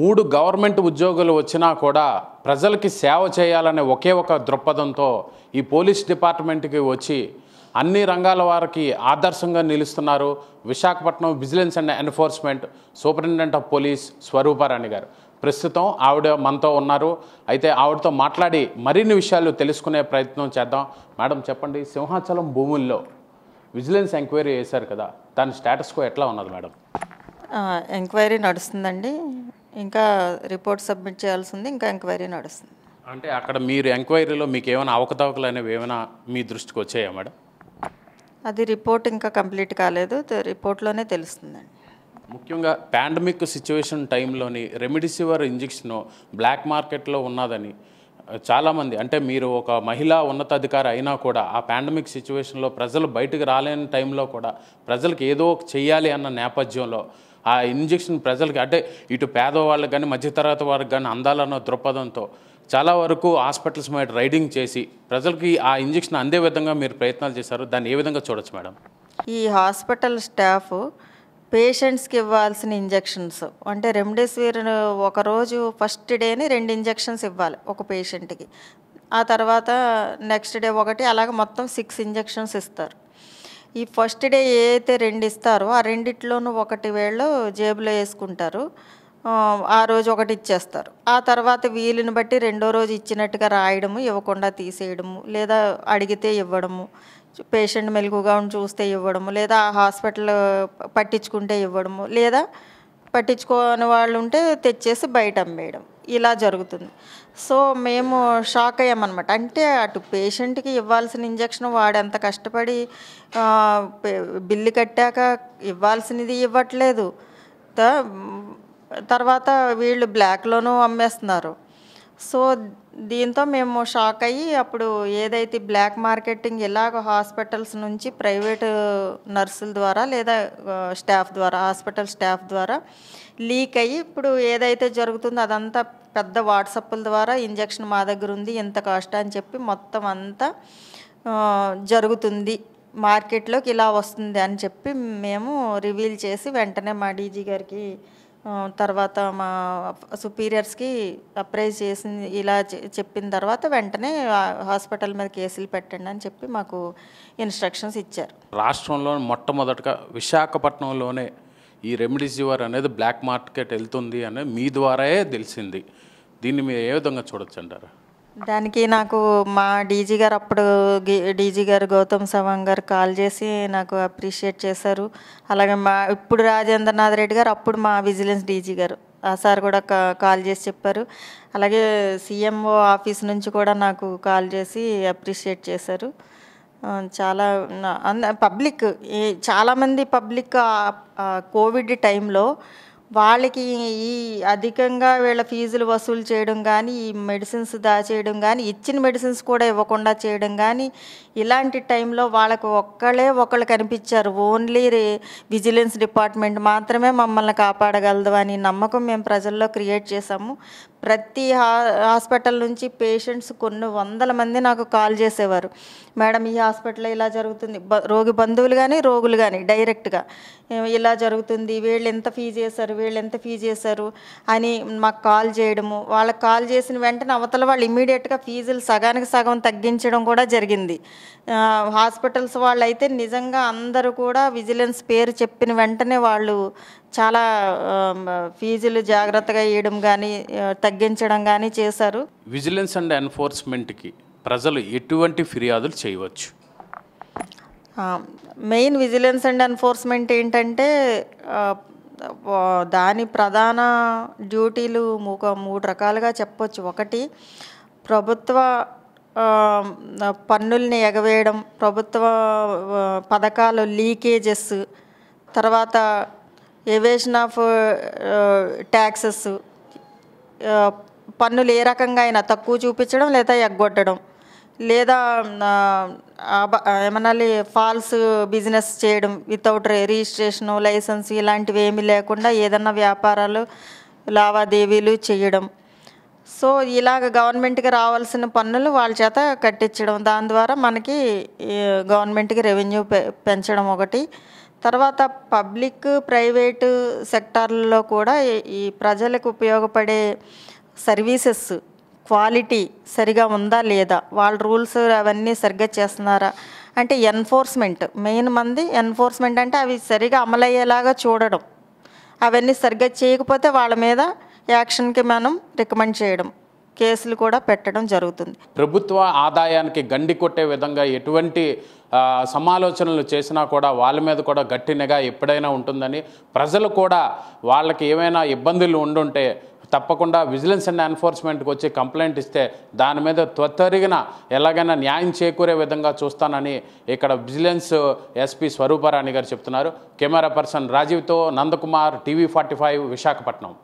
మూడు గవర్నమెంట్ ఉద్యోగులు వచ్చినా కూడా ప్రజలకి సేవ చేయాలనే ఒకే ఒక దృక్పథంతో ఈ పోలీస్ డిపార్ట్మెంట్కి వచ్చి అన్ని రంగాల వారికి ఆదర్శంగా నిలుస్తున్నారు Visakhapatnam vigilance and enforcement superintendent of police Swarooparani గారు ప్రస్తుతం ఆవిడ మనతో ఉన్నారు అయితే ఆవిడతో మాట్లాడి మరిన్ని విషయాలు తెలుసుకునే ప్రయత్నం చేద్దాం మేడం చెప్పండి సింహాచలం భూముల్లో విజిలెన్స్ ఎంక్వైరీ చేశారు కదా దాని స్టేటస్కో ఎట్లా ఉన్నది మేడం ఎంక్వైరీ నడుస్తుందండి ఇంకా రిపోర్ట్ సబ్మిట్ చేయాల్సి ఉంది ఇంకా ఎంక్వైరీ నడుస్తుంది అంటే అక్కడ మీరు ఎంక్వైరీలో మీకు ఏమైనా అవకతవకలు అనేవి ఏమైనా మీ దృష్టికి వచ్చాయా మేడం అది రిపోర్ట్ ఇంకా కంప్లీట్ కాలేదు రిపోర్ట్లోనే తెలుస్తుందండి ముఖ్యంగా పాండమిక్ సిచ్యువేషన్ టైంలోని రెమిడిసివర్ ఇంజెక్షన్ బ్లాక్ మార్కెట్లో ఉన్నదని చాలామంది అంటే మీరు ఒక మహిళా ఉన్నతాధికారి అయినా కూడా ఆ పాండమిక్ సిచ్యువేషన్లో ప్రజలు బయటకు రాలేని టైంలో కూడా ప్రజలకు ఏదో చేయాలి అన్న నేపథ్యంలో ఆ ఇంజెక్షన్ ప్రజలకి అంటే ఇటు పేదవాళ్ళకు కానీ మధ్యతరగతి వారికి కానీ అందాలన్న దృక్పథంతో చాలా వరకు హాస్పిటల్స్ మీద రైడింగ్ చేసి ప్రజలకి ఆ ఇంజెక్షన్ అందే విధంగా మీరు ప్రయత్నాలు చేశారు దాన్ని ఏ విధంగా చూడొచ్చు మేడం ఈ హాస్పిటల్ స్టాఫ్ పేషెంట్స్కి ఇవ్వాల్సిన ఇంజెక్షన్స్ అంటే రెమ్డెసివిర్ ఒకరోజు ఫస్ట్ డేని రెండు ఇంజక్షన్స్ ఇవ్వాలి ఒక పేషెంట్కి ఆ తర్వాత నెక్స్ట్ డే ఒకటి అలాగే మొత్తం సిక్స్ ఇంజెక్షన్స్ ఇస్తారు ఈ ఫస్ట్ డే ఏ అయితే రెండు ఇస్తారో ఆ రెండిట్లోనూ ఒకటి వేళ్ళు జేబులో వేసుకుంటారు ఆ రోజు ఒకటి ఇచ్చేస్తారు ఆ తర్వాత వీలుని బట్టి రెండో రోజు ఇచ్చినట్టుగా రాయడము ఇవ్వకుండా తీసేయడము లేదా అడిగితే ఇవ్వడము పేషెంట్ మెలుగుగా ఉండి చూస్తే ఇవ్వడము లేదా ఆ హాస్పిటల్ పట్టించుకుంటే ఇవ్వడము లేదా పట్టించుకోని వాళ్ళు ఉంటే తెచ్చేసి బయట అమ్మేయడం ఇలా జరుగుతుంది సో మేము షాక్ అయ్యామన్నమాట అంటే అటు పేషెంట్కి ఇవ్వాల్సిన ఇంజక్షన్ వాడు ఎంత కష్టపడి బిల్లు కట్టాక ఇవ్వాల్సినది ఇవ్వట్లేదు తర్వాత వీళ్ళు బ్లాక్లోనూ అమ్మేస్తున్నారు సో దీంతో మేము షాక్ అయ్యి అప్పుడు ఏదైతే బ్లాక్ మార్కెటింగ్ ఇలాగ హాస్పిటల్స్ నుంచి ప్రైవేటు నర్సుల ద్వారా లేదా స్టాఫ్ ద్వారా హాస్పిటల్ స్టాఫ్ ద్వారా లీక్ అయ్యి ఇప్పుడు ఏదైతే జరుగుతుందో అదంతా పెద్ద వాట్సాప్ల ద్వారా ఇంజక్షన్ మా దగ్గర ఉంది ఇంత కాస్ట్ అని చెప్పి మొత్తం అంతా జరుగుతుంది మార్కెట్లోకి ఇలా వస్తుంది అని చెప్పి మేము రివీల్ చేసి వెంటనే మా డీజీ గారికి తర్వాత మా సుపీరియర్స్కి అప్రైజ్ చేసి ఇలా చెప్పిన తర్వాత వెంటనే హాస్పిటల్ మీద కేసులు పెట్టండి అని చెప్పి మాకు ఇన్స్ట్రక్షన్స్ ఇచ్చారు రాష్ట్రంలో మొట్టమొదటగా విశాఖపట్నంలోనే ఈ రెమ్డిసివర్ అనేది బ్లాక్ మార్కెట్ వెళ్తుంది అనేది మీ ద్వారాయే తెలిసింది దీన్ని మీరు ఏ విధంగా చూడొచ్చు అంటారు దానికి నాకు మా డీజీ గారు అప్పుడు డీజీ గారు గౌతమ్ సవాంగ్ గారు కాల్ చేసి నాకు అప్రిషియేట్ చేశారు అలాగే మా ఇప్పుడు రాజేంద్రనాథ్ రెడ్డి గారు అప్పుడు మా విజిలెన్స్ డీజీ గారు ఆ సార్ కూడా కాల్ చేసి చెప్పారు అలాగే సీఎంఓ ఆఫీస్ నుంచి కూడా నాకు కాల్ చేసి అప్రిషియేట్ చేశారు చాలా అంద పబ్లిక్ చాలామంది పబ్లిక్ కోవిడ్ టైంలో వాళ్ళకి ఈ అధికంగా వీళ్ళ ఫీజులు వసూలు చేయడం కానీ ఈ మెడిసిన్స్ దాచేయడం కానీ ఇచ్చిన మెడిసిన్స్ కూడా ఇవ్వకుండా చేయడం కానీ ఇలాంటి టైంలో వాళ్ళకు ఒక్కళ్ళే ఒకళ్ళు కనిపించారు ఓన్లీ విజిలెన్స్ డిపార్ట్మెంట్ మాత్రమే మమ్మల్ని కాపాడగలదు అని నమ్మకం మేము ప్రజల్లో క్రియేట్ చేశాము ప్రతి హాస్పిటల్ నుంచి పేషెంట్స్ కొన్ని వందల మంది నాకు కాల్ చేసేవారు మేడం ఈ హాస్పిటల్లో ఇలా జరుగుతుంది రోగి బంధువులు కానీ రోగులు కానీ డైరెక్ట్గా ఇలా జరుగుతుంది వీళ్ళు ఎంత ఫీజు చేశారు వీళ్ళు ఎంత ఫీజు చేశారు అని మాకు కాల్ చేయడము వాళ్ళకి కాల్ చేసిన వెంటనే అవతల వాళ్ళు ఇమీడియట్గా ఫీజులు సగానికి సగం తగ్గించడం కూడా జరిగింది హాస్పిటల్స్ వాళ్ళు అయితే నిజంగా అందరూ కూడా విజిలెన్స్ పేరు చెప్పిన వెంటనే వాళ్ళు చాలా ఫీజులు జాగ్రత్తగా ఇవ్వడం కానీ తగ్గించడం కానీ చేశారు విజిలెన్స్ అండ్ ఎన్ఫోర్స్మెంట్కి ప్రజలు ఎటువంటి ఫిర్యాదులు చేయవచ్చు మెయిన్ విజిలెన్స్ అండ్ ఎన్ఫోర్స్మెంట్ ఏంటంటే దాని ప్రధాన డ్యూటీలు ఒక మూడు రకాలుగా చెప్పవచ్చు ఒకటి ప్రభుత్వ పన్నుల్ని ఎగవేయడం ప్రభుత్వ పథకాలు లీకేజెస్ తర్వాత ఎవేషన్ ఆఫ్ ట్యాక్సెస్ పన్నులు ఏ రకంగా అయినా తక్కువ చూపించడం లేదా ఎగ్గొట్టడం లేదా ఏమనాలి ఫాల్స్ బిజినెస్ చేయడం వితౌట్ రిజిస్ట్రేషను లైసెన్స్ ఇలాంటివి ఏమీ లేకుండా ఏదన్నా వ్యాపారాలు లావాదేవీలు చేయడం సో ఇలాగ గవర్నమెంట్కి రావాల్సిన పన్నులు వాళ్ళ చేత కట్టించడం దాని ద్వారా మనకి గవర్నమెంట్కి రెవెన్యూ పెంచడం ఒకటి తర్వాత పబ్లిక్ ప్రైవేటు సెక్టార్లలో కూడా ఈ ప్రజలకు ఉపయోగపడే సర్వీసెస్ క్వాలిటీ సరిగా ఉందా లేదా వాళ్ళ రూల్స్ అవన్నీ సరిగ్గా చేస్తున్నారా అంటే ఎన్ఫోర్స్మెంట్ మెయిన్ మంది ఎన్ఫోర్స్మెంట్ అంటే అవి సరిగా అమలయ్యేలాగా చూడడం అవన్నీ సరిగ్గా చేయకపోతే వాళ్ళ మీద యాక్షన్కి మనం రికమెండ్ చేయడం కేసులు కూడా పెట్టడం జరుగుతుంది ప్రభుత్వ ఆదాయానికి గండి కొట్టే విధంగా ఎటువంటి సమాలోచనలు చేసినా కూడా వాళ్ళ మీద కూడా గట్టినగా ఎప్పుడైనా ఉంటుందని ప్రజలు కూడా వాళ్ళకి ఏమైనా ఇబ్బందులు ఉండుంటే తప్పకుండా విజిలెన్స్ అండ్ ఎన్ఫోర్స్మెంట్కి వచ్చి కంప్లైంట్ ఇస్తే దాని మీద త్వరిగిన ఎలాగైనా న్యాయం చేకూరే విధంగా చూస్తానని ఇక్కడ విజిలెన్స్ ఎస్పీ స్వరూపారాణి గారు చెప్తున్నారు కెమెరా పర్సన్ రాజీవ్తో నందకుమార్ టీవీ ఫార్టీ విశాఖపట్నం